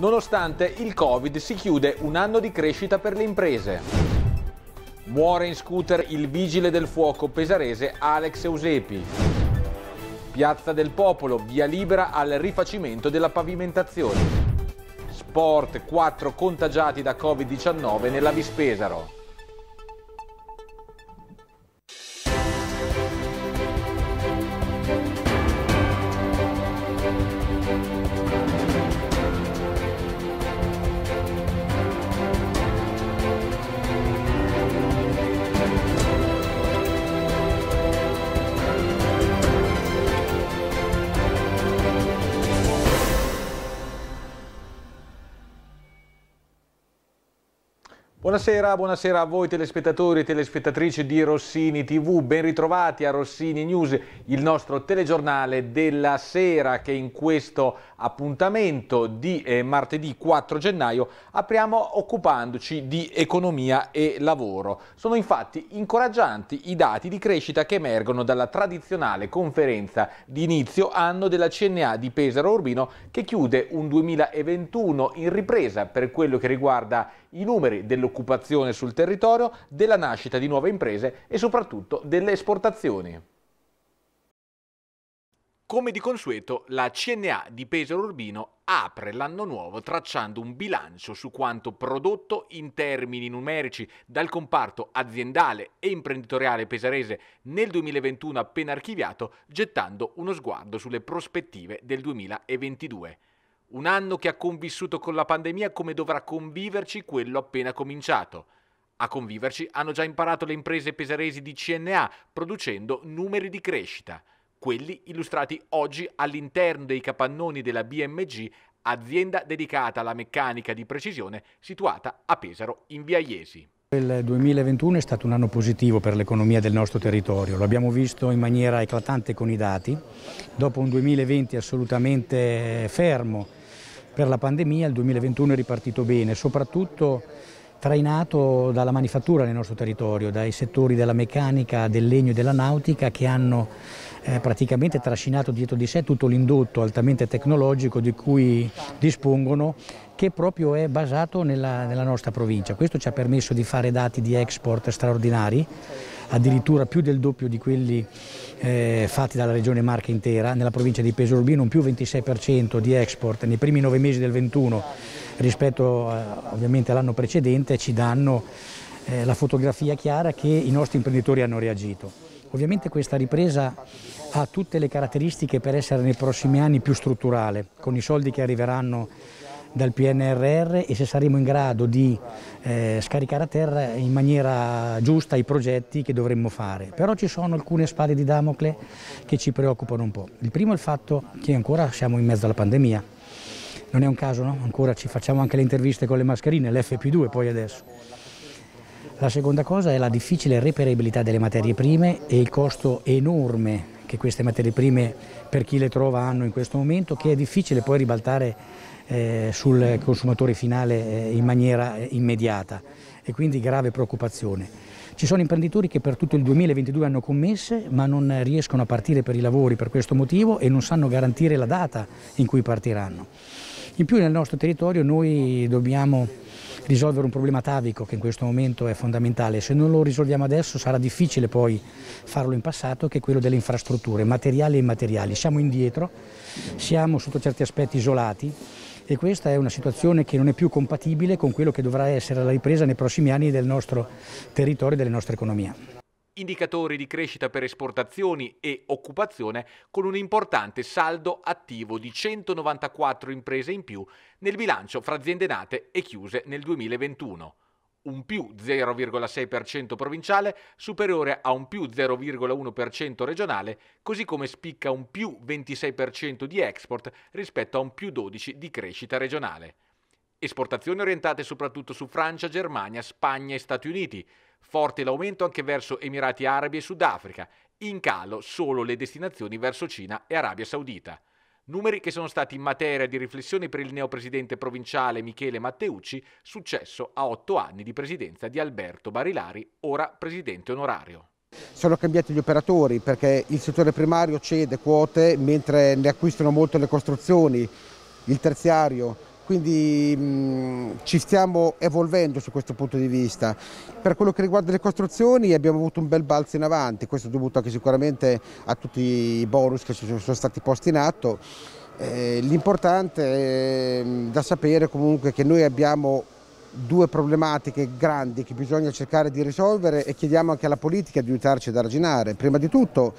Nonostante il Covid si chiude un anno di crescita per le imprese. Muore in scooter il vigile del fuoco pesarese Alex Eusepi. Piazza del Popolo, via libera al rifacimento della pavimentazione. Sport, 4 contagiati da Covid-19 nella Vispesaro. Buonasera, buonasera a voi telespettatori e telespettatrici di Rossini TV, ben ritrovati a Rossini News, il nostro telegiornale della sera che in questo appuntamento di eh, martedì 4 gennaio apriamo occupandoci di economia e lavoro. Sono infatti incoraggianti i dati di crescita che emergono dalla tradizionale conferenza di inizio anno della CNA di Pesaro Urbino che chiude un 2021 in ripresa per quello che riguarda i numeri dell'occupazione sul territorio, della nascita di nuove imprese e soprattutto delle esportazioni. Come di consueto, la CNA di Pesaro Urbino apre l'anno nuovo tracciando un bilancio su quanto prodotto in termini numerici dal comparto aziendale e imprenditoriale pesarese nel 2021 appena archiviato, gettando uno sguardo sulle prospettive del 2022. Un anno che ha convissuto con la pandemia come dovrà conviverci quello appena cominciato. A conviverci hanno già imparato le imprese pesaresi di CNA, producendo numeri di crescita, quelli illustrati oggi all'interno dei capannoni della BMG, azienda dedicata alla meccanica di precisione situata a Pesaro in via Iesi. Il 2021 è stato un anno positivo per l'economia del nostro territorio, lo abbiamo visto in maniera eclatante con i dati, dopo un 2020 assolutamente fermo per la pandemia il 2021 è ripartito bene, soprattutto trainato dalla manifattura nel nostro territorio, dai settori della meccanica, del legno e della nautica che hanno eh, praticamente trascinato dietro di sé tutto l'indotto altamente tecnologico di cui dispongono che proprio è basato nella, nella nostra provincia. Questo ci ha permesso di fare dati di export straordinari addirittura più del doppio di quelli eh, fatti dalla regione Marca intera, nella provincia di Pesaro Urbino un più 26% di export nei primi nove mesi del 21 rispetto eh, ovviamente all'anno precedente ci danno eh, la fotografia chiara che i nostri imprenditori hanno reagito. Ovviamente questa ripresa ha tutte le caratteristiche per essere nei prossimi anni più strutturale, con i soldi che arriveranno dal PNRR e se saremo in grado di eh, scaricare a terra in maniera giusta i progetti che dovremmo fare. Però ci sono alcune spade di Damocle che ci preoccupano un po'. Il primo è il fatto che ancora siamo in mezzo alla pandemia. Non è un caso, no? Ancora ci facciamo anche le interviste con le mascherine, l'FP2 poi adesso. La seconda cosa è la difficile reperibilità delle materie prime e il costo enorme che queste materie prime per chi le trova hanno in questo momento, che è difficile poi ribaltare eh, sul consumatore finale eh, in maniera eh, immediata e quindi grave preoccupazione. Ci sono imprenditori che per tutto il 2022 hanno commesse ma non riescono a partire per i lavori per questo motivo e non sanno garantire la data in cui partiranno. In più nel nostro territorio noi dobbiamo risolvere un problema atavico che in questo momento è fondamentale. Se non lo risolviamo adesso sarà difficile poi farlo in passato, che è quello delle infrastrutture, materiali e immateriali. Siamo indietro, siamo sotto certi aspetti isolati e questa è una situazione che non è più compatibile con quello che dovrà essere la ripresa nei prossimi anni del nostro territorio e delle nostre economie indicatori di crescita per esportazioni e occupazione con un importante saldo attivo di 194 imprese in più nel bilancio fra aziende nate e chiuse nel 2021 un più 0,6% provinciale, superiore a un più 0,1% regionale, così come spicca un più 26% di export rispetto a un più 12% di crescita regionale. Esportazioni orientate soprattutto su Francia, Germania, Spagna e Stati Uniti. Forte l'aumento anche verso Emirati Arabi e Sudafrica. In calo solo le destinazioni verso Cina e Arabia Saudita numeri che sono stati in materia di riflessione per il neopresidente provinciale Michele Matteucci, successo a otto anni di presidenza di Alberto Barilari, ora presidente onorario. Sono cambiati gli operatori perché il settore primario cede quote mentre ne acquistano molto le costruzioni, il terziario quindi mh, ci stiamo evolvendo su questo punto di vista. Per quello che riguarda le costruzioni abbiamo avuto un bel balzo in avanti, questo è dovuto anche sicuramente a tutti i bonus che sono stati posti in atto. Eh, L'importante è da sapere comunque che noi abbiamo due problematiche grandi che bisogna cercare di risolvere e chiediamo anche alla politica di aiutarci ad arginare. Prima di tutto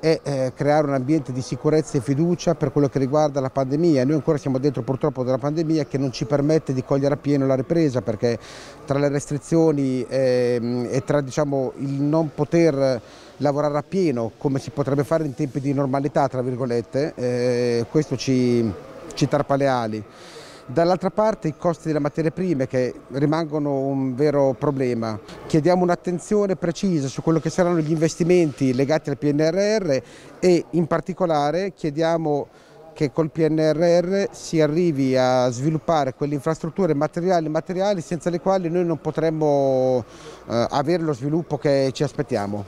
è eh, creare un ambiente di sicurezza e fiducia per quello che riguarda la pandemia. Noi ancora siamo dentro purtroppo della pandemia che non ci permette di cogliere appieno la ripresa perché tra le restrizioni eh, e tra diciamo, il non poter lavorare appieno come si potrebbe fare in tempi di normalità, tra virgolette, eh, questo ci, ci tarpa le ali. Dall'altra parte i costi delle materie prime che rimangono un vero problema. Chiediamo un'attenzione precisa su quello che saranno gli investimenti legati al PNRR e in particolare chiediamo che col PNRR si arrivi a sviluppare quelle infrastrutture materiali e materiali senza le quali noi non potremmo eh, avere lo sviluppo che ci aspettiamo.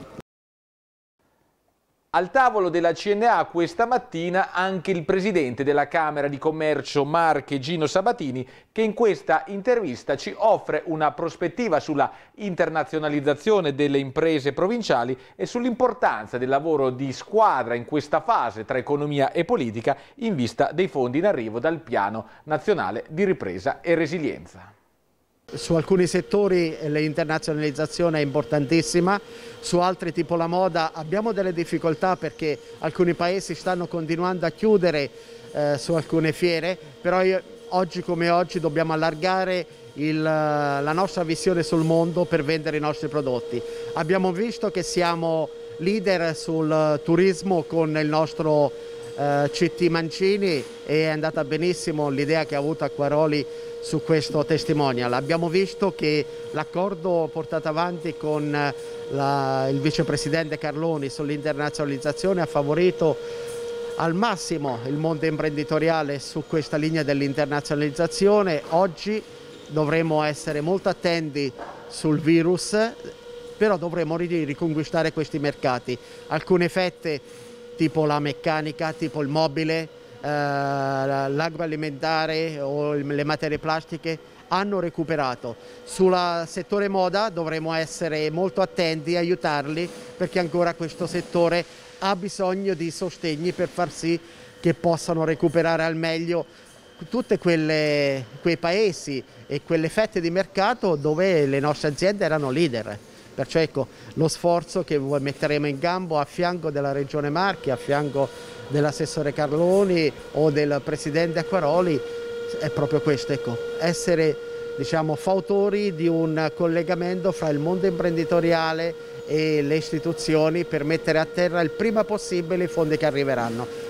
Al tavolo della CNA questa mattina anche il presidente della Camera di Commercio Marche Gino Sabatini che in questa intervista ci offre una prospettiva sulla internazionalizzazione delle imprese provinciali e sull'importanza del lavoro di squadra in questa fase tra economia e politica in vista dei fondi in arrivo dal Piano Nazionale di Ripresa e Resilienza. Su alcuni settori eh, l'internazionalizzazione è importantissima, su altri tipo la moda abbiamo delle difficoltà perché alcuni paesi stanno continuando a chiudere eh, su alcune fiere, però io, oggi come oggi dobbiamo allargare il, eh, la nostra visione sul mondo per vendere i nostri prodotti. Abbiamo visto che siamo leader sul turismo con il nostro eh, CT Mancini e è andata benissimo l'idea che ha avuto Acquaroli su questo testimonial. Abbiamo visto che l'accordo portato avanti con eh, la, il vicepresidente Carloni sull'internazionalizzazione ha favorito al massimo il mondo imprenditoriale su questa linea dell'internazionalizzazione. Oggi dovremo essere molto attenti sul virus, però dovremo riconquistare questi mercati. Alcune fette tipo la meccanica, tipo il mobile, eh, l'agroalimentare o le materie plastiche hanno recuperato. Sul settore moda dovremo essere molto attenti e aiutarli perché ancora questo settore ha bisogno di sostegni per far sì che possano recuperare al meglio tutti quei paesi e quelle fette di mercato dove le nostre aziende erano leader. Perciò ecco lo sforzo che metteremo in gambo a fianco della Regione Marchi, a fianco dell'assessore Carloni o del presidente Acquaroli è proprio questo, ecco, essere diciamo, fautori di un collegamento fra il mondo imprenditoriale e le istituzioni per mettere a terra il prima possibile i fondi che arriveranno.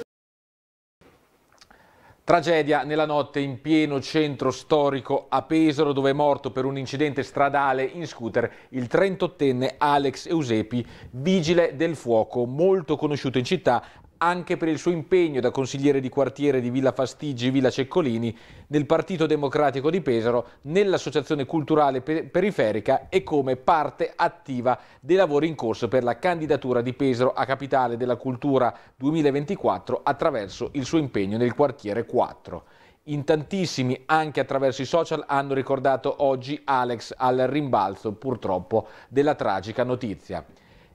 Tragedia nella notte in pieno centro storico a Pesaro dove è morto per un incidente stradale in scooter il 38enne Alex Eusepi, vigile del fuoco molto conosciuto in città anche per il suo impegno da consigliere di quartiere di Villa Fastiggi, Villa Ceccolini, nel Partito Democratico di Pesaro, nell'Associazione Culturale Periferica e come parte attiva dei lavori in corso per la candidatura di Pesaro a Capitale della Cultura 2024 attraverso il suo impegno nel quartiere 4. In tantissimi, anche attraverso i social, hanno ricordato oggi Alex al rimbalzo, purtroppo, della tragica notizia.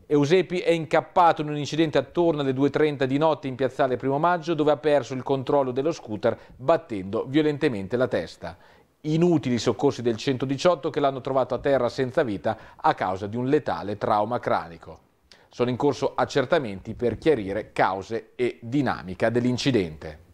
Eusepi è incappato in un incidente attorno alle 2.30 di notte in piazzale Primo Maggio dove ha perso il controllo dello scooter battendo violentemente la testa. Inutili i soccorsi del 118 che l'hanno trovato a terra senza vita a causa di un letale trauma cranico. Sono in corso accertamenti per chiarire cause e dinamica dell'incidente.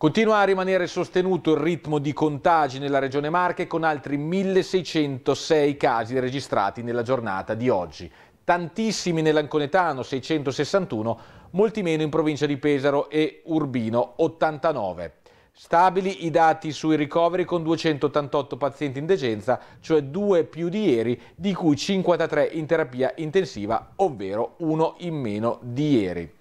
Continua a rimanere sostenuto il ritmo di contagi nella regione Marche con altri 1606 casi registrati nella giornata di oggi. Tantissimi nell'Anconetano 661, molti meno in provincia di Pesaro e Urbino 89. Stabili i dati sui ricoveri con 288 pazienti in degenza, cioè due più di ieri, di cui 53 in terapia intensiva, ovvero uno in meno di ieri.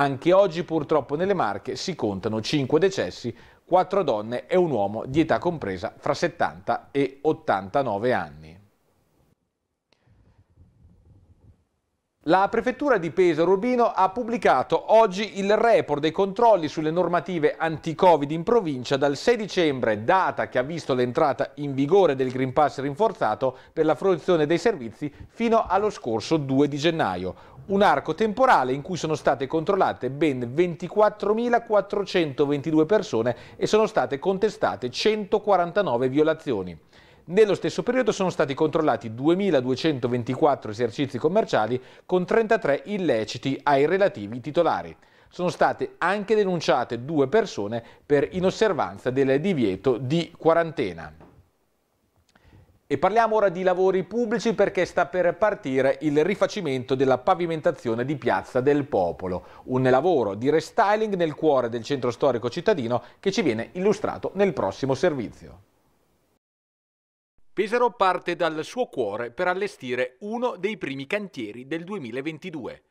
Anche oggi purtroppo nelle Marche si contano 5 decessi, 4 donne e un uomo di età compresa fra 70 e 89 anni. La prefettura di Pesaro Urbino ha pubblicato oggi il report dei controlli sulle normative anti-Covid in provincia dal 6 dicembre, data che ha visto l'entrata in vigore del Green Pass rinforzato per la fruizione dei servizi fino allo scorso 2 di gennaio. Un arco temporale in cui sono state controllate ben 24.422 persone e sono state contestate 149 violazioni. Nello stesso periodo sono stati controllati 2.224 esercizi commerciali con 33 illeciti ai relativi titolari. Sono state anche denunciate due persone per inosservanza del divieto di quarantena. E parliamo ora di lavori pubblici perché sta per partire il rifacimento della pavimentazione di Piazza del Popolo, un lavoro di restyling nel cuore del centro storico cittadino che ci viene illustrato nel prossimo servizio. Pesaro parte dal suo cuore per allestire uno dei primi cantieri del 2022.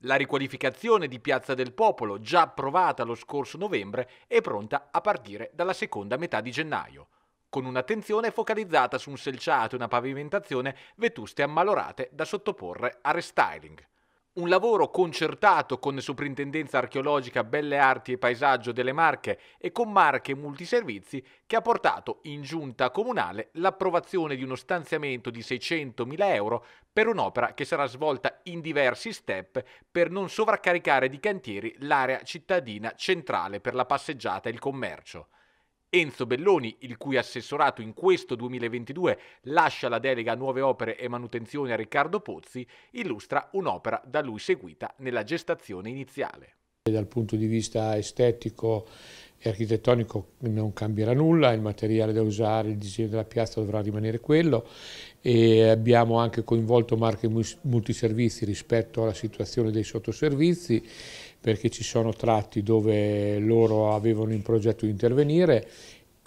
La riqualificazione di Piazza del Popolo, già approvata lo scorso novembre, è pronta a partire dalla seconda metà di gennaio, con un'attenzione focalizzata su un selciato e una pavimentazione vetuste ammalorate da sottoporre a restyling un lavoro concertato con Superintendenza Archeologica Belle Arti e Paesaggio delle Marche e con Marche Multiservizi che ha portato in giunta comunale l'approvazione di uno stanziamento di 600.000 euro per un'opera che sarà svolta in diversi step per non sovraccaricare di cantieri l'area cittadina centrale per la passeggiata e il commercio. Enzo Belloni, il cui assessorato in questo 2022 lascia la delega a nuove opere e manutenzione a Riccardo Pozzi, illustra un'opera da lui seguita nella gestazione iniziale. Dal punto di vista estetico e architettonico non cambierà nulla, il materiale da usare, il disegno della piazza dovrà rimanere quello e abbiamo anche coinvolto marche multiservizi rispetto alla situazione dei sottoservizi perché ci sono tratti dove loro avevano in progetto di intervenire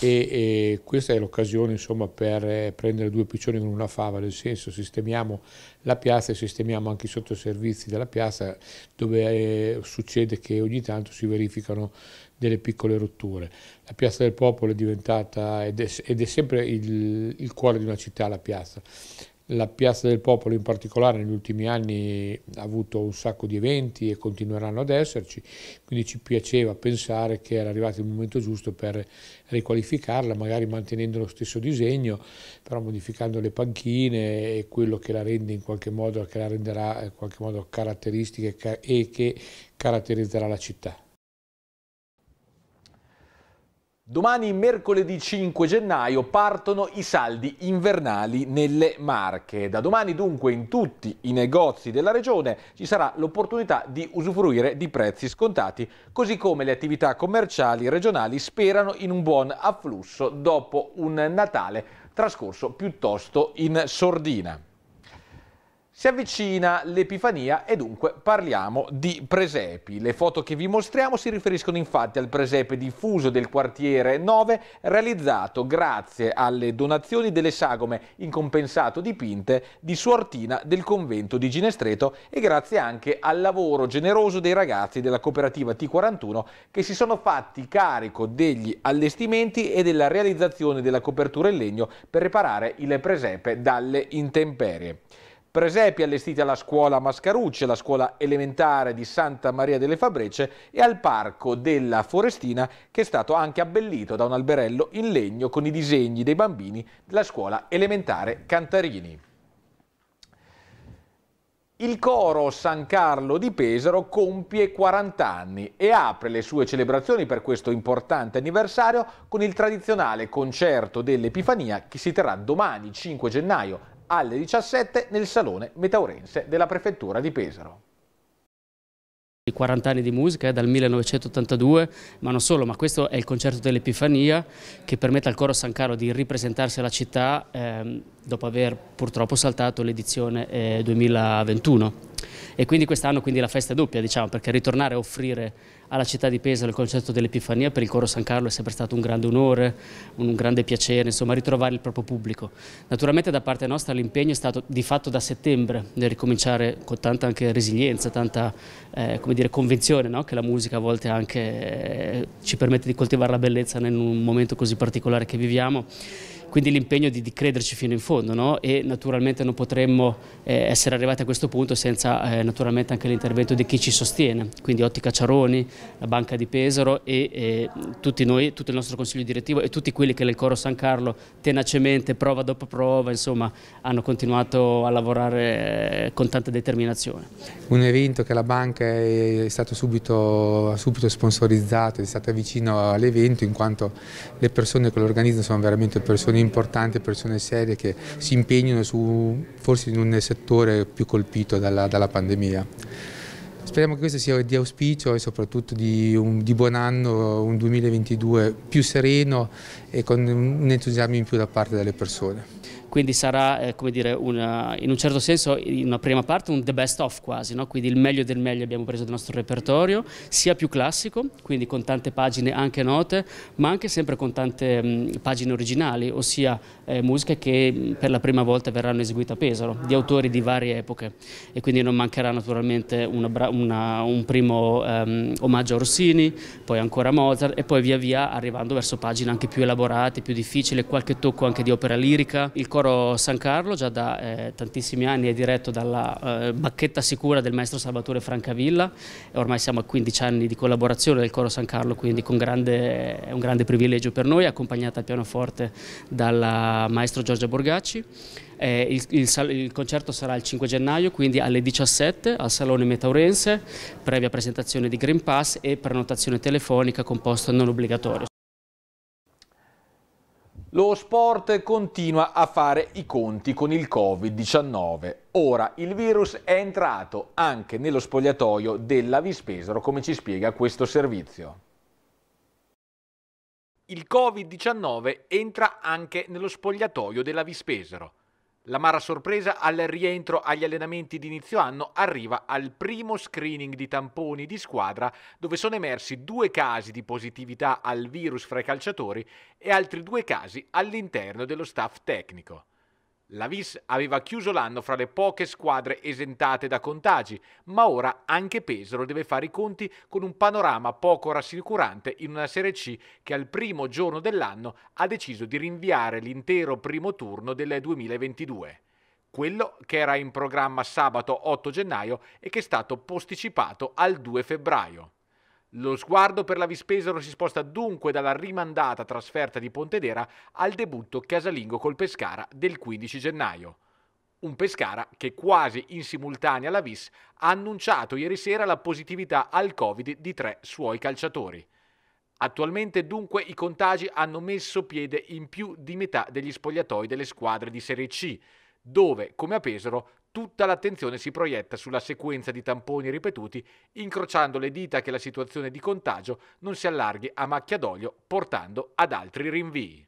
e, e, questa è l'occasione insomma, per eh, prendere due piccioni con una fava, nel senso sistemiamo la piazza e sistemiamo anche i sottoservizi della piazza dove eh, succede che ogni tanto si verificano delle piccole rotture. La piazza del popolo è diventata ed è, ed è sempre il, il, cuore di una città la piazza, la Piazza del Popolo in particolare negli ultimi anni ha avuto un sacco di eventi e continueranno ad esserci, quindi ci piaceva pensare che era arrivato il momento giusto per riqualificarla, magari mantenendo lo stesso disegno, però modificando le panchine e quello che la rende in qualche modo, che la renderà eh, in qualche modo caratteristica e che caratterizzerà la città. Domani mercoledì 5 gennaio partono i saldi invernali nelle Marche. Da domani dunque in tutti i negozi della regione ci sarà l'opportunità di usufruire di prezzi scontati, così come le attività commerciali regionali sperano in un buon afflusso dopo un Natale trascorso piuttosto in sordina. Si avvicina l'Epifania e dunque parliamo di presepi. Le foto che vi mostriamo si riferiscono infatti al presepe diffuso del quartiere 9 realizzato grazie alle donazioni delle sagome in compensato dipinte di Suortina del convento di Ginestreto e grazie anche al lavoro generoso dei ragazzi della cooperativa T41 che si sono fatti carico degli allestimenti e della realizzazione della copertura in legno per riparare il presepe dalle intemperie presepi allestiti alla scuola Mascarucce, la scuola elementare di Santa Maria delle Fabrece e al parco della Forestina che è stato anche abbellito da un alberello in legno con i disegni dei bambini della scuola elementare Cantarini. Il coro San Carlo di Pesaro compie 40 anni e apre le sue celebrazioni per questo importante anniversario con il tradizionale concerto dell'Epifania che si terrà domani 5 gennaio alle 17 nel Salone Metaurense della Prefettura di Pesaro. I 40 anni di musica eh, dal 1982, ma non solo, ma questo è il concerto dell'Epifania che permette al coro San Carlo di ripresentarsi alla città eh, dopo aver purtroppo saltato l'edizione eh, 2021 e quindi quest'anno quindi la festa è doppia diciamo perché ritornare a offrire alla città di Pesaro il concetto dell'Epifania per il Coro San Carlo è sempre stato un grande onore, un grande piacere, insomma ritrovare il proprio pubblico. Naturalmente da parte nostra l'impegno è stato di fatto da settembre nel ricominciare con tanta anche resilienza, tanta eh, dire, convinzione no? che la musica a volte anche eh, ci permette di coltivare la bellezza in un momento così particolare che viviamo quindi l'impegno di, di, crederci fino in fondo no? e naturalmente non potremmo eh, essere arrivati a questo punto senza eh, naturalmente anche l'intervento di chi ci sostiene, quindi Ottica Ciaroni, la Banca di Pesaro e eh, tutti noi, tutto il nostro consiglio direttivo e tutti quelli che nel Coro San Carlo tenacemente, prova dopo prova, insomma, hanno continuato a lavorare eh, con tanta determinazione. Un evento che la banca è stato subito, subito sponsorizzato, è stata vicino all'evento in quanto le persone che lo organizzano sono veramente persone importante persone serie che si impegnano su, forse in un settore più colpito dalla, dalla pandemia. Speriamo che questo sia di auspicio e soprattutto di, un, di, buon anno, un 2022 più sereno e con un entusiasmo in più da parte delle persone quindi sarà eh, come dire, una, in un certo senso in una prima parte un the best of quasi, no? quindi il meglio del meglio abbiamo preso del nostro repertorio, sia più classico, quindi con tante pagine anche note, ma anche sempre con tante mh, pagine originali, ossia eh, musiche che mh, per la prima volta verranno eseguite a Pesaro, di autori di varie epoche e quindi non mancherà naturalmente una, una, un primo ehm, omaggio a Rossini, poi ancora Mozart e poi via via arrivando verso pagine anche più elaborate, più difficili, qualche tocco anche di opera lirica, il coro Coro San Carlo già da eh, tantissimi anni è diretto dalla eh, bacchetta sicura del maestro Salvatore Francavilla e ormai siamo a 15 anni di collaborazione del Coro San Carlo quindi grande, è un grande privilegio per noi accompagnata al pianoforte dal maestro Giorgia Borgacci eh, il, il, il, concerto sarà il 5 gennaio, quindi alle 17 al Salone Metaurense, previa presentazione di Green Pass e prenotazione telefonica con posto non obbligatorio. Lo sport continua a fare i conti con il Covid-19. Ora il virus è entrato anche nello spogliatoio della Vispesaro, come ci spiega questo servizio. Il Covid-19 entra anche nello spogliatoio della Vispesaro. L'amara sorpresa al rientro agli allenamenti di inizio anno arriva al primo screening di tamponi di squadra dove sono emersi due casi di positività al virus fra i calciatori e altri due casi all'interno dello staff tecnico. La Vis aveva chiuso l'anno fra le poche squadre esentate da contagi, ma ora anche Pesaro deve fare i conti con un panorama poco rassicurante in una Serie C che al primo giorno dell'anno ha deciso di rinviare l'intero primo turno del 2022 quello che era in programma sabato 8 gennaio e che è stato posticipato al 2 febbraio. Lo sguardo per la Vispesaro si sposta dunque dalla rimandata trasferta di Pontedera al debutto casalingo col Pescara del 15 gennaio. Un Pescara che quasi in simultanea alla Vis ha annunciato ieri sera la positività al Covid di tre suoi calciatori. Attualmente dunque i contagi hanno messo piede in più di metà degli spogliatoi delle squadre di Serie C, dove, come a Pesaro, Tutta l'attenzione si proietta sulla sequenza di tamponi ripetuti, incrociando le dita che la situazione di contagio non si allarghi a macchia d'olio, portando ad altri rinvii.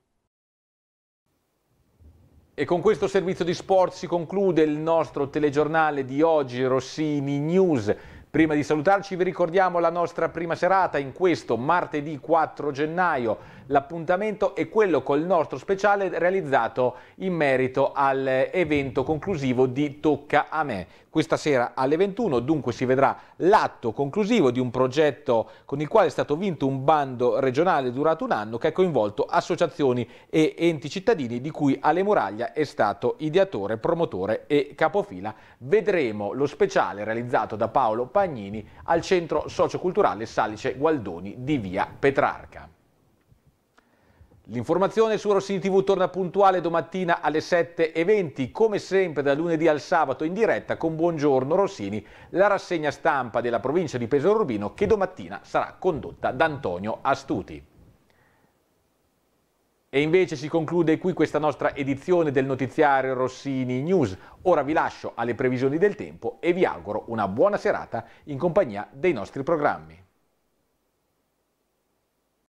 E con questo servizio di sport si conclude il nostro telegiornale di oggi, Rossini News. Prima di salutarci vi ricordiamo la nostra prima serata in questo martedì 4 gennaio L'appuntamento è quello col nostro speciale realizzato in merito all'evento conclusivo di Tocca a me. Questa sera alle 21 dunque si vedrà l'atto conclusivo di un progetto con il quale è stato vinto un bando regionale durato un anno che ha coinvolto associazioni e enti cittadini di cui Ale Muraglia è stato ideatore, promotore e capofila. Vedremo lo speciale realizzato da Paolo Pagnini al centro socioculturale Salice Gualdoni di via Petrarca. L'informazione su Rossini TV torna puntuale domattina alle 7.20, come sempre da lunedì al sabato in diretta con Buongiorno Rossini, la rassegna stampa della provincia di Pesaro Rubino che domattina sarà condotta da Antonio Astuti. E invece si conclude qui questa nostra edizione del notiziario Rossini News. Ora vi lascio alle previsioni del tempo e vi auguro una buona serata in compagnia dei nostri programmi.